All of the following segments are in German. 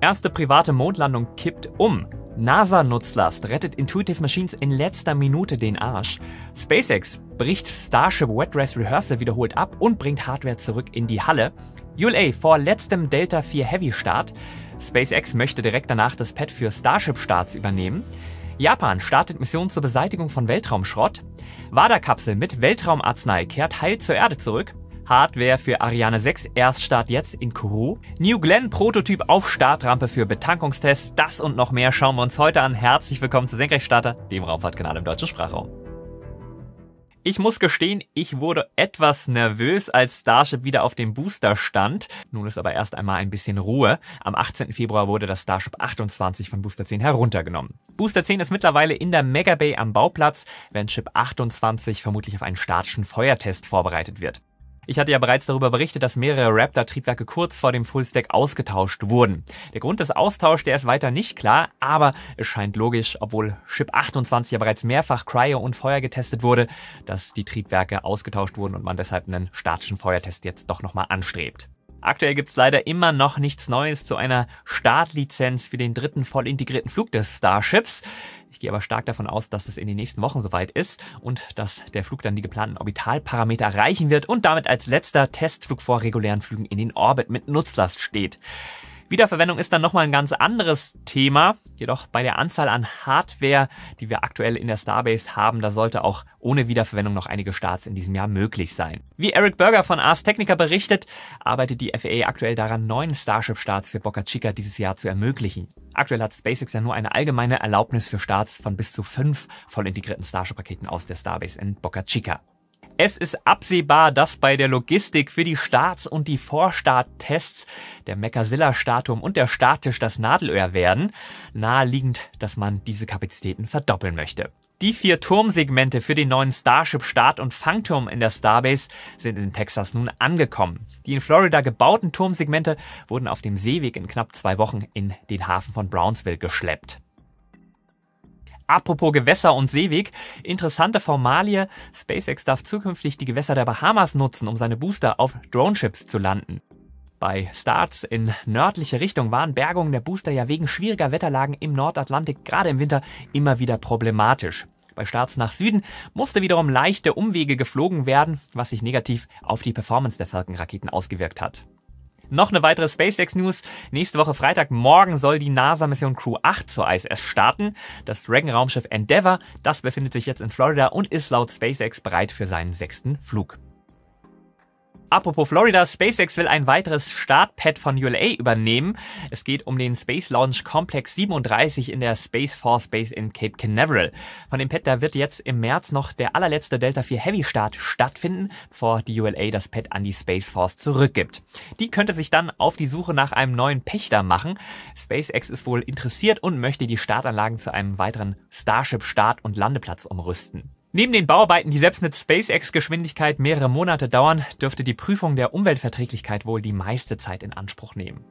Erste private Mondlandung kippt um. NASA-Nutzlast rettet Intuitive Machines in letzter Minute den Arsch. SpaceX bricht Starship Wet Dress Rehearsal wiederholt ab und bringt Hardware zurück in die Halle. ULA vor letztem Delta 4 Heavy Start. SpaceX möchte direkt danach das Pad für Starship-Starts übernehmen. Japan startet Mission zur Beseitigung von Weltraumschrott. WADA-Kapsel mit Weltraumarznei kehrt heil zur Erde zurück. Hardware für Ariane 6 Erststart jetzt in Kourou. New Glenn Prototyp auf Startrampe für Betankungstests. Das und noch mehr schauen wir uns heute an. Herzlich willkommen zu Senkrechtstarter, dem Raumfahrtkanal im deutschen Sprachraum. Ich muss gestehen, ich wurde etwas nervös, als Starship wieder auf dem Booster stand. Nun ist aber erst einmal ein bisschen Ruhe. Am 18. Februar wurde das Starship 28 von Booster 10 heruntergenommen. Booster 10 ist mittlerweile in der Megabay am Bauplatz, wenn Chip 28 vermutlich auf einen statischen Feuertest vorbereitet wird. Ich hatte ja bereits darüber berichtet, dass mehrere Raptor-Triebwerke kurz vor dem Fullstack ausgetauscht wurden. Der Grund des Austauschs, der ist weiter nicht klar, aber es scheint logisch, obwohl Chip 28 ja bereits mehrfach Cryo und Feuer getestet wurde, dass die Triebwerke ausgetauscht wurden und man deshalb einen statischen Feuertest jetzt doch nochmal anstrebt. Aktuell gibt es leider immer noch nichts Neues zu einer Startlizenz für den dritten voll integrierten Flug des Starships. Ich gehe aber stark davon aus, dass es in den nächsten Wochen soweit ist und dass der Flug dann die geplanten Orbitalparameter erreichen wird und damit als letzter Testflug vor regulären Flügen in den Orbit mit Nutzlast steht. Wiederverwendung ist dann nochmal ein ganz anderes Thema. Jedoch bei der Anzahl an Hardware, die wir aktuell in der Starbase haben, da sollte auch ohne Wiederverwendung noch einige Starts in diesem Jahr möglich sein. Wie Eric Berger von Ars Technica berichtet, arbeitet die FAA aktuell daran, neuen Starship-Starts für Boca Chica dieses Jahr zu ermöglichen. Aktuell hat SpaceX ja nur eine allgemeine Erlaubnis für Starts von bis zu fünf voll integrierten Starship-Raketen aus der Starbase in Boca Chica. Es ist absehbar, dass bei der Logistik für die Starts- und die Vorstarttests der mechazilla statum und der Starttisch das Nadelöhr werden. Naheliegend, dass man diese Kapazitäten verdoppeln möchte. Die vier Turmsegmente für den neuen Starship Start- und Fangturm in der Starbase sind in Texas nun angekommen. Die in Florida gebauten Turmsegmente wurden auf dem Seeweg in knapp zwei Wochen in den Hafen von Brownsville geschleppt. Apropos Gewässer und Seeweg, interessante Formalie. SpaceX darf zukünftig die Gewässer der Bahamas nutzen, um seine Booster auf Droneships zu landen. Bei Starts in nördliche Richtung waren Bergungen der Booster ja wegen schwieriger Wetterlagen im Nordatlantik, gerade im Winter, immer wieder problematisch. Bei Starts nach Süden musste wiederum leichte Umwege geflogen werden, was sich negativ auf die Performance der Falcon-Raketen ausgewirkt hat. Noch eine weitere SpaceX-News. Nächste Woche Freitagmorgen soll die NASA-Mission Crew 8 zur ISS starten. Das Dragon-Raumschiff Endeavour, das befindet sich jetzt in Florida und ist laut SpaceX bereit für seinen sechsten Flug. Apropos Florida, SpaceX will ein weiteres Startpad von ULA übernehmen. Es geht um den Space Launch Complex 37 in der Space Force Base in Cape Canaveral. Von dem Pad, da wird jetzt im März noch der allerletzte Delta 4 Heavy Start stattfinden, bevor die ULA das Pad an die Space Force zurückgibt. Die könnte sich dann auf die Suche nach einem neuen Pächter machen. SpaceX ist wohl interessiert und möchte die Startanlagen zu einem weiteren Starship Start- und Landeplatz umrüsten. Neben den Bauarbeiten, die selbst mit SpaceX-Geschwindigkeit mehrere Monate dauern, dürfte die Prüfung der Umweltverträglichkeit wohl die meiste Zeit in Anspruch nehmen.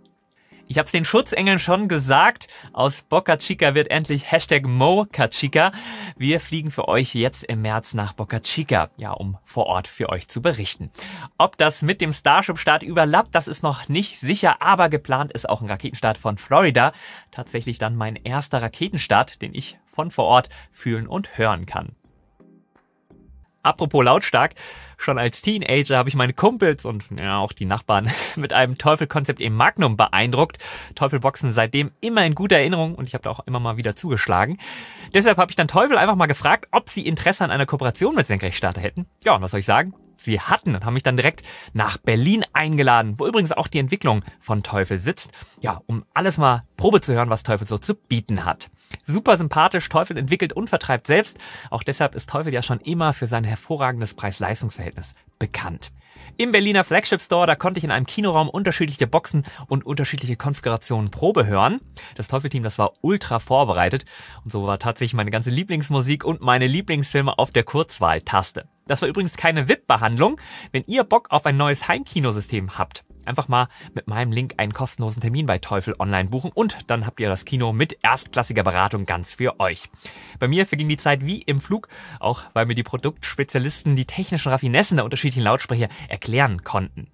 Ich habe es den Schutzengeln schon gesagt, aus Boca Chica wird endlich Hashtag Moca Chica. Wir fliegen für euch jetzt im März nach Boca Chica, ja, um vor Ort für euch zu berichten. Ob das mit dem Starship-Start überlappt, das ist noch nicht sicher, aber geplant ist auch ein Raketenstart von Florida. Tatsächlich dann mein erster Raketenstart, den ich von vor Ort fühlen und hören kann. Apropos lautstark, schon als Teenager habe ich meine Kumpels und ja, auch die Nachbarn mit einem Teufelkonzept im Magnum beeindruckt. Teufelboxen seitdem immer in guter Erinnerung und ich habe da auch immer mal wieder zugeschlagen. Deshalb habe ich dann Teufel einfach mal gefragt, ob sie Interesse an einer Kooperation mit Senkrechtstarter hätten. Ja, und was soll ich sagen? Sie hatten und haben mich dann direkt nach Berlin eingeladen, wo übrigens auch die Entwicklung von Teufel sitzt. Ja, um alles mal Probe zu hören, was Teufel so zu bieten hat. Super sympathisch, Teufel entwickelt und vertreibt selbst. Auch deshalb ist Teufel ja schon immer für sein hervorragendes Preis-Leistungs-Verhältnis bekannt. Im Berliner Flagship Store, da konnte ich in einem Kinoraum unterschiedliche Boxen und unterschiedliche Konfigurationen Probe hören. Das Teufelteam, das war ultra vorbereitet und so war tatsächlich meine ganze Lieblingsmusik und meine Lieblingsfilme auf der Kurzwahltaste. Das war übrigens keine VIP-Behandlung. Wenn ihr Bock auf ein neues Heimkinosystem habt, Einfach mal mit meinem Link einen kostenlosen Termin bei Teufel online buchen und dann habt ihr das Kino mit erstklassiger Beratung ganz für euch. Bei mir verging die Zeit wie im Flug, auch weil mir die Produktspezialisten die technischen Raffinessen der unterschiedlichen Lautsprecher erklären konnten.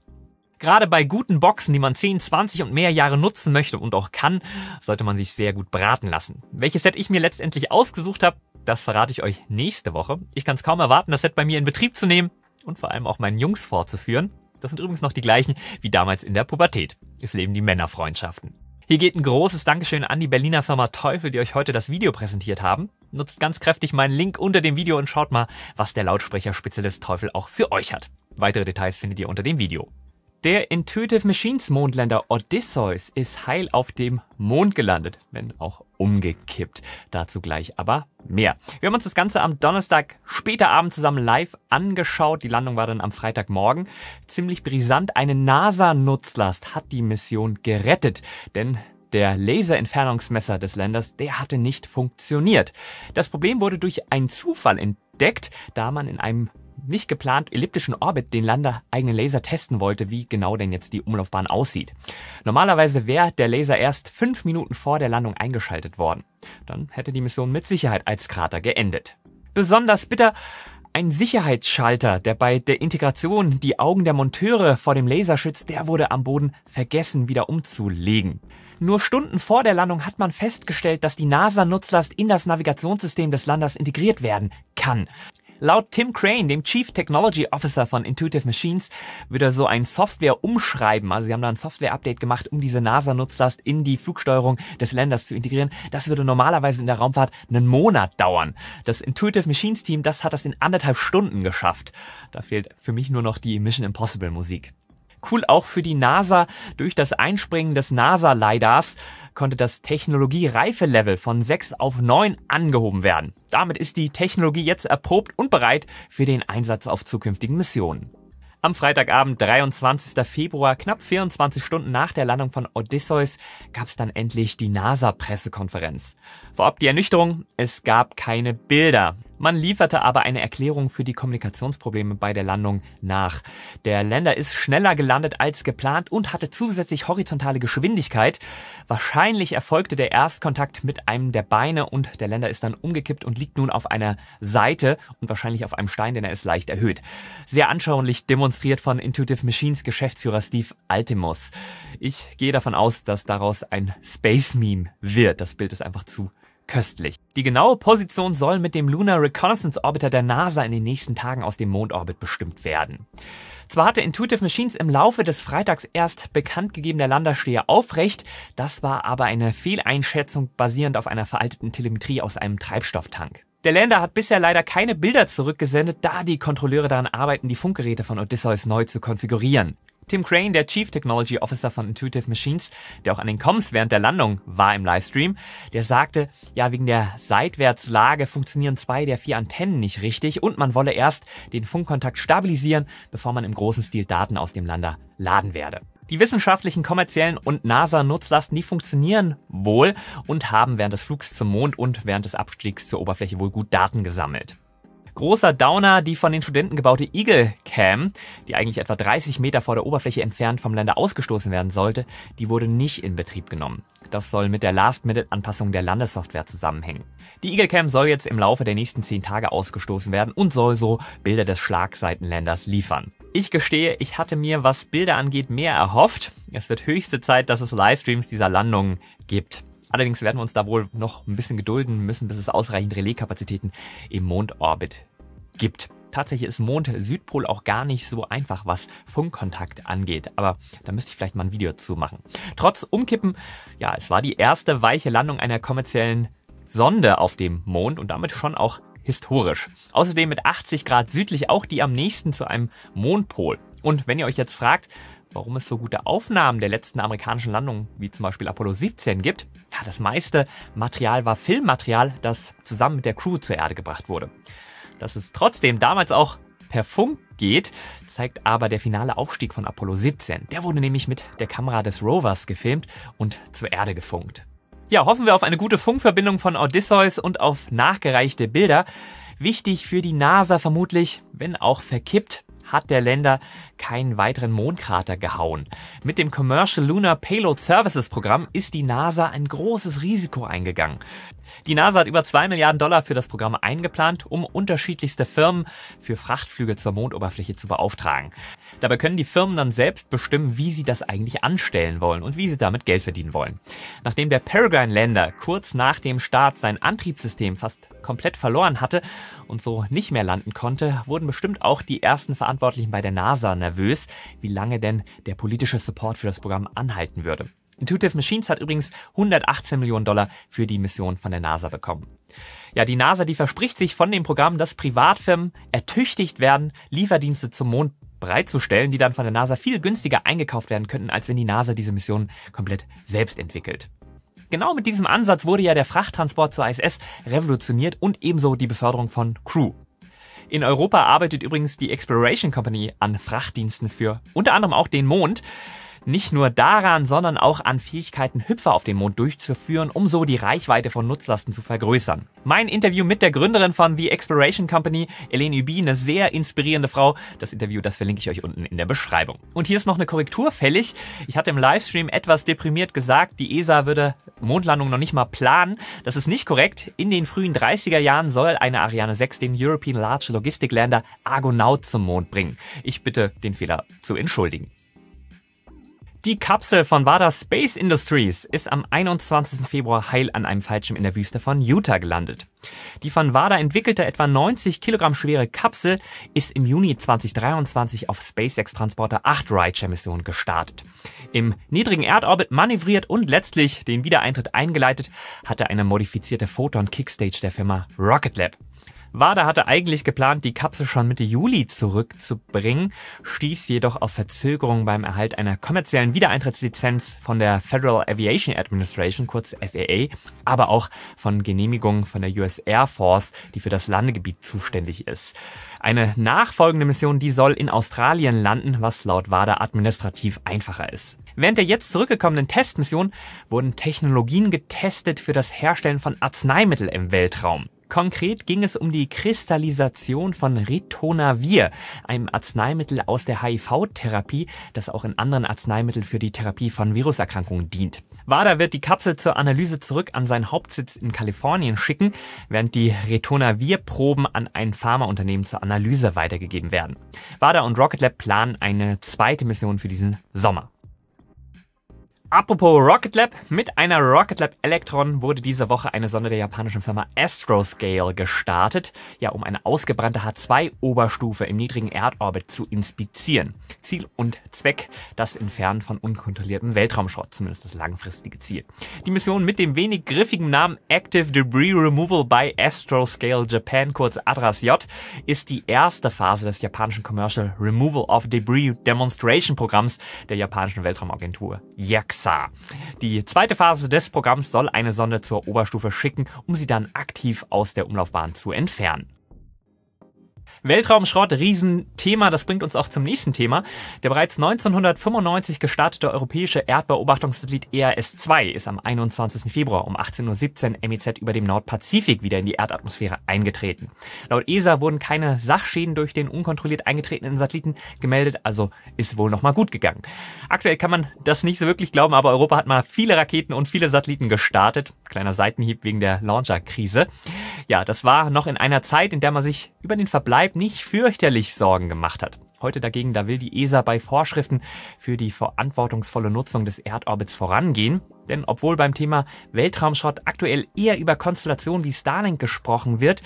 Gerade bei guten Boxen, die man 10, 20 und mehr Jahre nutzen möchte und auch kann, sollte man sich sehr gut beraten lassen. Welches Set ich mir letztendlich ausgesucht habe, das verrate ich euch nächste Woche. Ich kann es kaum erwarten, das Set bei mir in Betrieb zu nehmen und vor allem auch meinen Jungs vorzuführen. Das sind übrigens noch die gleichen wie damals in der Pubertät. Es leben die Männerfreundschaften. Hier geht ein großes Dankeschön an die Berliner Firma Teufel, die euch heute das Video präsentiert haben. Nutzt ganz kräftig meinen Link unter dem Video und schaut mal, was der Lautsprecherspezialist Teufel auch für euch hat. Weitere Details findet ihr unter dem Video. Der Intuitive Machines Mondländer Odysseus ist heil auf dem Mond gelandet, wenn auch umgekippt. Dazu gleich aber mehr. Wir haben uns das Ganze am Donnerstag später Abend zusammen live angeschaut. Die Landung war dann am Freitagmorgen. Ziemlich brisant. Eine NASA-Nutzlast hat die Mission gerettet, denn der Laserentfernungsmesser des Landers, der hatte nicht funktioniert. Das Problem wurde durch einen Zufall entdeckt, da man in einem nicht geplant elliptischen Orbit den landeeigenen Laser testen wollte, wie genau denn jetzt die Umlaufbahn aussieht. Normalerweise wäre der Laser erst fünf Minuten vor der Landung eingeschaltet worden. Dann hätte die Mission mit Sicherheit als Krater geendet. Besonders bitter ein Sicherheitsschalter, der bei der Integration die Augen der Monteure vor dem Laser schützt, der wurde am Boden vergessen wieder umzulegen. Nur Stunden vor der Landung hat man festgestellt, dass die NASA-Nutzlast in das Navigationssystem des Landers integriert werden kann. Laut Tim Crane, dem Chief Technology Officer von Intuitive Machines, würde so ein Software umschreiben. Also sie haben da ein Software-Update gemacht, um diese NASA-Nutzlast in die Flugsteuerung des Länders zu integrieren. Das würde normalerweise in der Raumfahrt einen Monat dauern. Das Intuitive Machines Team, das hat das in anderthalb Stunden geschafft. Da fehlt für mich nur noch die Mission Impossible Musik. Cool auch für die NASA. Durch das Einspringen des NASA-Lidars konnte das technologie reife level von 6 auf 9 angehoben werden. Damit ist die Technologie jetzt erprobt und bereit für den Einsatz auf zukünftigen Missionen. Am Freitagabend, 23. Februar, knapp 24 Stunden nach der Landung von Odysseus, gab es dann endlich die NASA-Pressekonferenz. Vorab die Ernüchterung, es gab keine Bilder. Man lieferte aber eine Erklärung für die Kommunikationsprobleme bei der Landung nach. Der Lander ist schneller gelandet als geplant und hatte zusätzlich horizontale Geschwindigkeit. Wahrscheinlich erfolgte der Erstkontakt mit einem der Beine und der Lander ist dann umgekippt und liegt nun auf einer Seite und wahrscheinlich auf einem Stein, denn er ist leicht erhöht. Sehr anschaulich demonstriert von Intuitive Machines Geschäftsführer Steve Altimus. Ich gehe davon aus, dass daraus ein Space Meme wird. Das Bild ist einfach zu köstlich. Die genaue Position soll mit dem Lunar Reconnaissance Orbiter der NASA in den nächsten Tagen aus dem Mondorbit bestimmt werden. Zwar hatte Intuitive Machines im Laufe des Freitags erst bekannt gegeben, der Lander stehe aufrecht, das war aber eine Fehleinschätzung basierend auf einer veralteten Telemetrie aus einem Treibstofftank. Der Lander hat bisher leider keine Bilder zurückgesendet, da die Kontrolleure daran arbeiten, die Funkgeräte von Odysseus neu zu konfigurieren. Tim Crane, der Chief Technology Officer von Intuitive Machines, der auch an den Comms während der Landung war im Livestream, der sagte, ja, wegen der Seitwärtslage funktionieren zwei der vier Antennen nicht richtig und man wolle erst den Funkkontakt stabilisieren, bevor man im großen Stil Daten aus dem Lander laden werde. Die wissenschaftlichen, kommerziellen und NASA-Nutzlasten, die funktionieren wohl und haben während des Flugs zum Mond und während des Abstiegs zur Oberfläche wohl gut Daten gesammelt. Großer Downer, die von den Studenten gebaute Eagle Cam, die eigentlich etwa 30 Meter vor der Oberfläche entfernt vom Lander ausgestoßen werden sollte, die wurde nicht in Betrieb genommen. Das soll mit der Last-Minute-Anpassung der Landessoftware zusammenhängen. Die Eagle Cam soll jetzt im Laufe der nächsten 10 Tage ausgestoßen werden und soll so Bilder des Schlagseitenländers liefern. Ich gestehe, ich hatte mir, was Bilder angeht, mehr erhofft. Es wird höchste Zeit, dass es Livestreams dieser Landungen gibt. Allerdings werden wir uns da wohl noch ein bisschen gedulden müssen, bis es ausreichend Relaiskapazitäten im Mondorbit gibt. Tatsächlich ist Mond Südpol auch gar nicht so einfach, was Funkkontakt angeht. Aber da müsste ich vielleicht mal ein Video zu machen. Trotz Umkippen, ja, es war die erste weiche Landung einer kommerziellen Sonde auf dem Mond und damit schon auch historisch. Außerdem mit 80 Grad südlich auch die am nächsten zu einem Mondpol. Und wenn ihr euch jetzt fragt, warum es so gute Aufnahmen der letzten amerikanischen Landungen, wie zum Beispiel Apollo 17, gibt. Ja, das meiste Material war Filmmaterial, das zusammen mit der Crew zur Erde gebracht wurde. Dass es trotzdem damals auch per Funk geht, zeigt aber der finale Aufstieg von Apollo 17. Der wurde nämlich mit der Kamera des Rovers gefilmt und zur Erde gefunkt. Ja, hoffen wir auf eine gute Funkverbindung von Odysseus und auf nachgereichte Bilder. Wichtig für die NASA vermutlich, wenn auch verkippt, hat der Länder keinen weiteren Mondkrater gehauen. Mit dem Commercial Lunar Payload Services Programm ist die NASA ein großes Risiko eingegangen. Die NASA hat über zwei Milliarden Dollar für das Programm eingeplant, um unterschiedlichste Firmen für Frachtflüge zur Mondoberfläche zu beauftragen. Dabei können die Firmen dann selbst bestimmen, wie sie das eigentlich anstellen wollen und wie sie damit Geld verdienen wollen. Nachdem der Peregrine Lander kurz nach dem Start sein Antriebssystem fast komplett verloren hatte und so nicht mehr landen konnte, wurden bestimmt auch die ersten Verantwortlichen Verantwortlichen bei der NASA nervös, wie lange denn der politische Support für das Programm anhalten würde. Intuitive Machines hat übrigens 118 Millionen Dollar für die Mission von der NASA bekommen. Ja, die NASA, die verspricht sich von dem Programm, dass Privatfirmen ertüchtigt werden, Lieferdienste zum Mond bereitzustellen, die dann von der NASA viel günstiger eingekauft werden könnten, als wenn die NASA diese Mission komplett selbst entwickelt. Genau mit diesem Ansatz wurde ja der Frachttransport zur ISS revolutioniert und ebenso die Beförderung von Crew. In Europa arbeitet übrigens die Exploration Company an Frachtdiensten für unter anderem auch den Mond nicht nur daran, sondern auch an Fähigkeiten, Hüpfer auf dem Mond durchzuführen, um so die Reichweite von Nutzlasten zu vergrößern. Mein Interview mit der Gründerin von The Exploration Company, Elaine Übi, eine sehr inspirierende Frau. Das Interview, das verlinke ich euch unten in der Beschreibung. Und hier ist noch eine Korrektur fällig. Ich hatte im Livestream etwas deprimiert gesagt, die ESA würde Mondlandung noch nicht mal planen. Das ist nicht korrekt. In den frühen 30er Jahren soll eine Ariane 6 den European Large Logistic Lander Argonaut zum Mond bringen. Ich bitte, den Fehler zu entschuldigen. Die Kapsel von WADA Space Industries ist am 21. Februar heil an einem Fallschirm in der Wüste von Utah gelandet. Die von WADA entwickelte etwa 90 Kilogramm schwere Kapsel ist im Juni 2023 auf SpaceX-Transporter 8 Rideshare-Mission gestartet. Im niedrigen Erdorbit manövriert und letztlich den Wiedereintritt eingeleitet hatte eine modifizierte Photon Kickstage der Firma Rocket Lab. WADA hatte eigentlich geplant, die Kapsel schon Mitte Juli zurückzubringen, stieß jedoch auf Verzögerung beim Erhalt einer kommerziellen Wiedereintrittslizenz von der Federal Aviation Administration, kurz FAA, aber auch von Genehmigungen von der US Air Force, die für das Landegebiet zuständig ist. Eine nachfolgende Mission, die soll in Australien landen, was laut WADA administrativ einfacher ist. Während der jetzt zurückgekommenen Testmission wurden Technologien getestet für das Herstellen von Arzneimitteln im Weltraum. Konkret ging es um die Kristallisation von Ritonavir, einem Arzneimittel aus der HIV-Therapie, das auch in anderen Arzneimitteln für die Therapie von Viruserkrankungen dient. WADA wird die Kapsel zur Analyse zurück an seinen Hauptsitz in Kalifornien schicken, während die Ritonavir-Proben an ein Pharmaunternehmen zur Analyse weitergegeben werden. WADA und Rocket Lab planen eine zweite Mission für diesen Sommer. Apropos Rocket Lab, mit einer Rocket Lab Electron wurde diese Woche eine Sonde der japanischen Firma Astroscale gestartet, ja, um eine ausgebrannte H2-Oberstufe im niedrigen Erdorbit zu inspizieren. Ziel und Zweck, das Entfernen von unkontrolliertem Weltraumschrott, zumindest das langfristige Ziel. Die Mission mit dem wenig griffigen Namen Active Debris Removal by Astroscale Japan, kurz ADRAS J, ist die erste Phase des japanischen Commercial Removal of Debris Demonstration Programms der japanischen Weltraumagentur JAX. ESA. Die zweite Phase des Programms soll eine Sonde zur Oberstufe schicken, um sie dann aktiv aus der Umlaufbahn zu entfernen. Weltraumschrott, Riesenthema, das bringt uns auch zum nächsten Thema. Der bereits 1995 gestartete europäische Erdbeobachtungssatellit ERS-2 ist am 21. Februar um 18.17 Uhr MEZ über dem Nordpazifik wieder in die Erdatmosphäre eingetreten. Laut ESA wurden keine Sachschäden durch den unkontrolliert eingetretenen Satelliten gemeldet, also ist wohl nochmal gut gegangen. Aktuell kann man das nicht so wirklich glauben, aber Europa hat mal viele Raketen und viele Satelliten gestartet. Kleiner Seitenhieb wegen der Launcher-Krise. Ja, das war noch in einer Zeit, in der man sich über den Verbleib Sicherheit nicht fürchterlich Sorgen gemacht hat. Heute dagegen, da will die ESA bei Vorschriften für die verantwortungsvolle Nutzung des Erdorbits vorangehen. Denn obwohl beim Thema Weltraumschrott aktuell eher über Konstellationen wie Starlink gesprochen wird,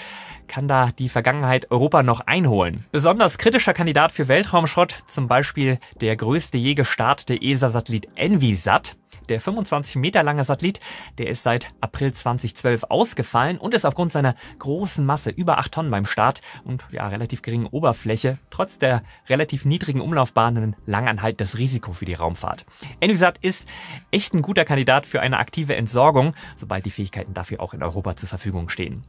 kann da die Vergangenheit Europa noch einholen. Besonders kritischer Kandidat für Weltraumschrott, zum Beispiel der größte je gestartete ESA-Satellit Envisat, der 25 Meter lange Satellit, der ist seit April 2012 ausgefallen und ist aufgrund seiner großen Masse über 8 Tonnen beim Start und ja, relativ geringen Oberfläche trotz der relativ niedrigen Umlaufbahnen langanhaltendes Risiko für die Raumfahrt. Envisat ist echt ein guter Kandidat Kandidat für eine aktive Entsorgung, sobald die Fähigkeiten dafür auch in Europa zur Verfügung stehen.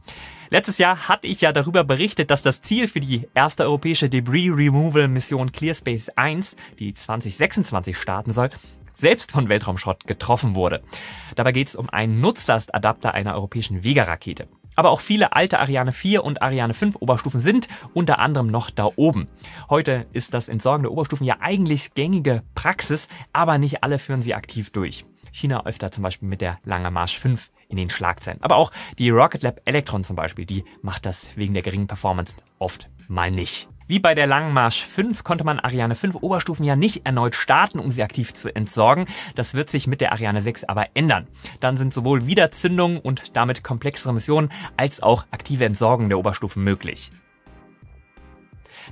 Letztes Jahr hatte ich ja darüber berichtet, dass das Ziel für die erste europäische Debris Removal Mission ClearSpace 1, die 2026 starten soll, selbst von Weltraumschrott getroffen wurde. Dabei geht es um einen Nutzlastadapter einer europäischen Vega-Rakete. Aber auch viele alte Ariane 4 und Ariane 5 Oberstufen sind unter anderem noch da oben. Heute ist das Entsorgen der Oberstufen ja eigentlich gängige Praxis, aber nicht alle führen sie aktiv durch. China öfter zum Beispiel mit der Lange Marsch 5 in den Schlagzeilen. Aber auch die Rocket Lab Electron zum Beispiel, die macht das wegen der geringen Performance oft mal nicht. Wie bei der Langen Marsch 5 konnte man Ariane 5 Oberstufen ja nicht erneut starten, um sie aktiv zu entsorgen. Das wird sich mit der Ariane 6 aber ändern. Dann sind sowohl Wiederzündungen und damit komplexere Missionen als auch aktive Entsorgung der Oberstufen möglich.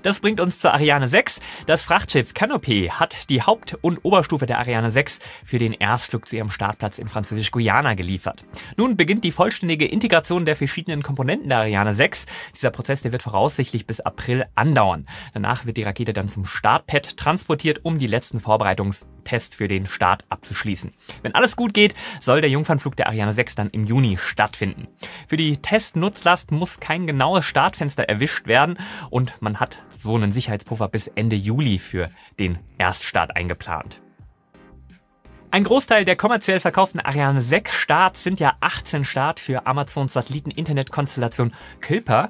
Das bringt uns zur Ariane 6. Das Frachtschiff Canopy hat die Haupt- und Oberstufe der Ariane 6 für den Erstflug zu ihrem Startplatz in Französisch-Guyana geliefert. Nun beginnt die vollständige Integration der verschiedenen Komponenten der Ariane 6. Dieser Prozess der wird voraussichtlich bis April andauern. Danach wird die Rakete dann zum Startpad transportiert, um die letzten Vorbereitungs- Test für den Start abzuschließen. Wenn alles gut geht, soll der Jungfernflug der Ariane 6 dann im Juni stattfinden. Für die Testnutzlast muss kein genaues Startfenster erwischt werden und man hat so einen Sicherheitspuffer bis Ende Juli für den Erststart eingeplant. Ein Großteil der kommerziell verkauften Ariane 6 Starts sind ja 18 Start für Amazons satelliten Kuiper.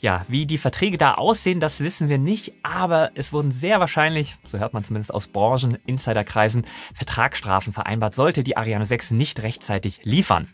Ja, wie die Verträge da aussehen, das wissen wir nicht, aber es wurden sehr wahrscheinlich, so hört man zumindest aus Branchen, Insiderkreisen, Vertragsstrafen vereinbart, sollte die Ariane 6 nicht rechtzeitig liefern.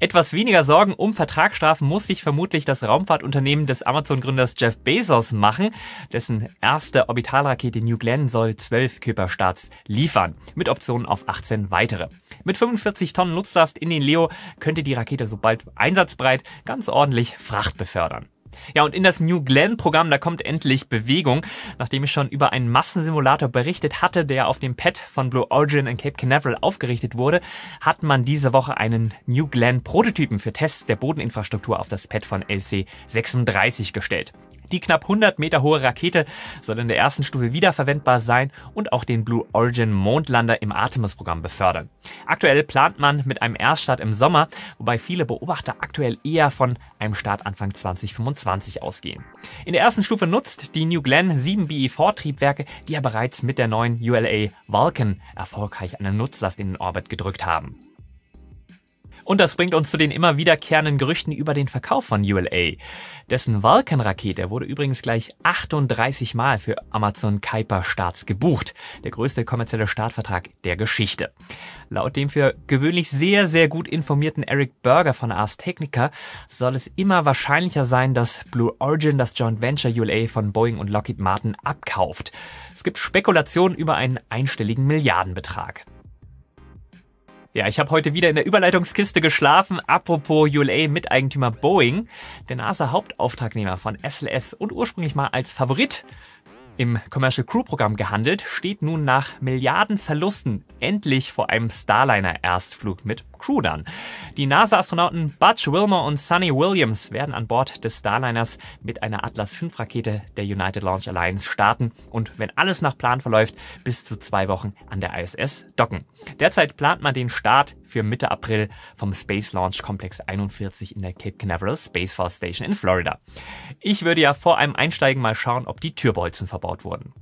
Etwas weniger Sorgen um Vertragsstrafen muss sich vermutlich das Raumfahrtunternehmen des Amazon-Gründers Jeff Bezos machen, dessen erste Orbitalrakete New Glenn soll 12 Kuiper-Starts liefern, mit Optionen auf 18 weitere. Mit 45 Tonnen Nutzlast in den Leo könnte die Rakete sobald einsatzbereit ganz ordentlich Fracht befördern. Ja, und in das New Glenn-Programm, da kommt endlich Bewegung. Nachdem ich schon über einen Massensimulator berichtet hatte, der auf dem Pad von Blue Origin in Cape Canaveral aufgerichtet wurde, hat man diese Woche einen New Glenn-Prototypen für Tests der Bodeninfrastruktur auf das Pad von LC36 gestellt. Die knapp 100 Meter hohe Rakete soll in der ersten Stufe wiederverwendbar sein und auch den Blue Origin Mondlander im Artemis-Programm befördern. Aktuell plant man mit einem Erststart im Sommer, wobei viele Beobachter aktuell eher von einem Start Anfang 2025 ausgehen. In der ersten Stufe nutzt die New Glenn 7 BE4-Triebwerke, die ja bereits mit der neuen ULA Vulcan erfolgreich eine Nutzlast in den Orbit gedrückt haben. Und das bringt uns zu den immer wiederkehrenden Gerüchten über den Verkauf von ULA. Dessen Vulcan-Rakete wurde übrigens gleich 38 Mal für Amazon Kuiper Starts gebucht. Der größte kommerzielle Startvertrag der Geschichte. Laut dem für gewöhnlich sehr, sehr gut informierten Eric Berger von Ars Technica soll es immer wahrscheinlicher sein, dass Blue Origin das Joint Venture ULA von Boeing und Lockheed Martin abkauft. Es gibt Spekulationen über einen einstelligen Milliardenbetrag. Ja, ich habe heute wieder in der Überleitungskiste geschlafen. Apropos ULA Miteigentümer Boeing, der NASA Hauptauftragnehmer von SLS und ursprünglich mal als Favorit im Commercial Crew Programm gehandelt, steht nun nach Milliardenverlusten endlich vor einem Starliner Erstflug mit Crew dann. Die NASA-Astronauten Butch Wilmer und Sonny Williams werden an Bord des Starliners mit einer Atlas V-Rakete der United Launch Alliance starten und wenn alles nach Plan verläuft, bis zu zwei Wochen an der ISS docken. Derzeit plant man den Start für Mitte April vom Space Launch Complex 41 in der Cape Canaveral Space Force Station in Florida. Ich würde ja vor einem Einsteigen mal schauen, ob die Türbolzen verbaut gebaut wurden.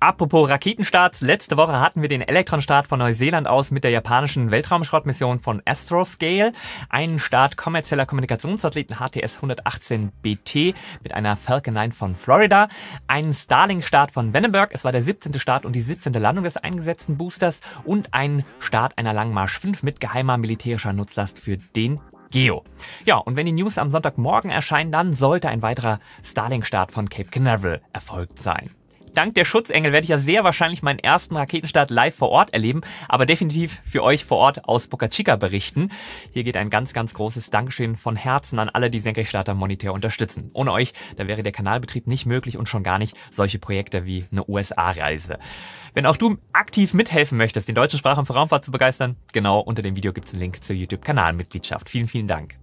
Apropos Raketenstarts, letzte Woche hatten wir den Elektronstart von Neuseeland aus mit der japanischen Weltraumschrottmission von Astroscale, einen Start kommerzieller Kommunikationssatelliten HTS 118 BT mit einer Falcon 9 von Florida, einen Starlink-Start von Vandenberg, es war der 17. Start und die 17. Landung des eingesetzten Boosters und einen Start einer Langmarsch 5 mit geheimer militärischer Nutzlast für den Geo. Ja, und wenn die News am Sonntagmorgen erscheinen, dann sollte ein weiterer Starlink-Start von Cape Canaveral erfolgt sein dank der Schutzengel werde ich ja sehr wahrscheinlich meinen ersten Raketenstart live vor Ort erleben, aber definitiv für euch vor Ort aus Boca Chica berichten. Hier geht ein ganz, ganz großes Dankeschön von Herzen an alle, die Senkrechtstarter monetär unterstützen. Ohne euch, da wäre der Kanalbetrieb nicht möglich und schon gar nicht solche Projekte wie eine USA-Reise. Wenn auch du aktiv mithelfen möchtest, den deutschen Sprachraum für Raumfahrt zu begeistern, genau unter dem Video gibt's einen Link zur YouTube-Kanalmitgliedschaft. Vielen, vielen Dank.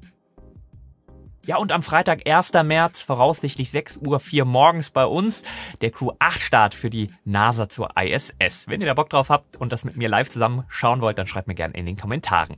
Ja, und am Freitag, 1. März, voraussichtlich 6 Uhr 4 morgens bei uns, der Crew 8 Start für die NASA zur ISS. Wenn ihr da Bock drauf habt und das mit mir live zusammen schauen wollt, dann schreibt mir gerne in den Kommentaren.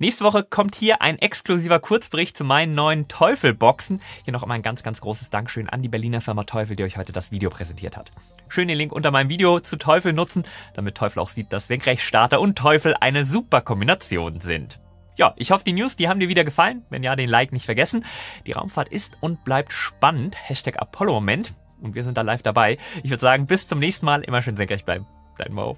Nächste Woche kommt hier ein exklusiver Kurzbericht zu meinen neuen Teufelboxen. Hier noch einmal ein ganz, ganz großes Dankeschön an die Berliner Firma Teufel, die euch heute das Video präsentiert hat. Schön den Link unter meinem Video zu Teufel nutzen, damit Teufel auch sieht, dass Senkrechtstarter und Teufel eine super Kombination sind. Ja, ich hoffe, die News, die haben dir wieder gefallen. Wenn ja, den Like nicht vergessen. Die Raumfahrt ist und bleibt spannend. Hashtag Apollo-Moment. Und wir sind da live dabei. Ich würde sagen, bis zum nächsten Mal. Immer schön senkrecht bleiben. Dein Mo.